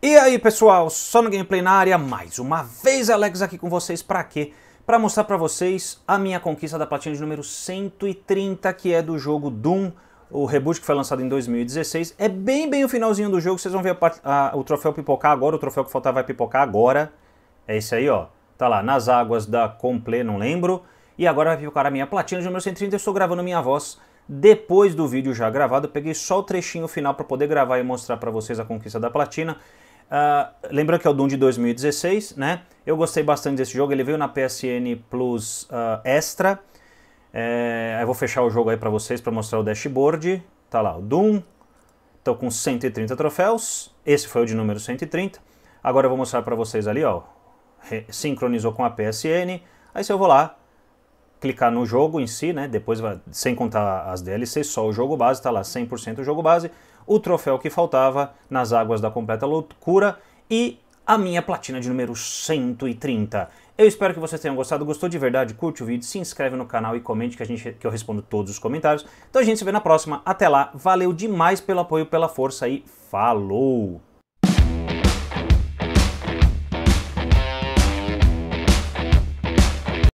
E aí pessoal, só no Gameplay na área, mais uma vez Alex aqui com vocês, pra quê? Pra mostrar pra vocês a minha conquista da platina de número 130, que é do jogo Doom, o reboot que foi lançado em 2016. É bem bem o finalzinho do jogo, vocês vão ver a, a, o troféu pipocar agora, o troféu que faltava vai pipocar agora. É esse aí ó, tá lá, nas águas da Comple, não lembro. E agora vai pipocar a minha platina de número 130, eu estou gravando minha voz depois do vídeo já gravado, peguei só o trechinho final para poder gravar e mostrar para vocês a conquista da platina. Uh, lembrando que é o Doom de 2016, né? Eu gostei bastante desse jogo, ele veio na PSN Plus uh, Extra. É, eu vou fechar o jogo aí para vocês para mostrar o dashboard. Tá lá o Doom. Tô com 130 troféus. Esse foi o de número 130. Agora eu vou mostrar para vocês ali, ó. Sincronizou com a PSN. Aí se eu vou lá, clicar no jogo em si, né? Depois, vai, sem contar as DLCs, só o jogo base, tá lá 100% o jogo base o troféu que faltava nas águas da completa loucura e a minha platina de número 130. Eu espero que vocês tenham gostado. Gostou de verdade? Curte o vídeo, se inscreve no canal e comente que, a gente, que eu respondo todos os comentários. Então a gente se vê na próxima. Até lá. Valeu demais pelo apoio, pela força e falou!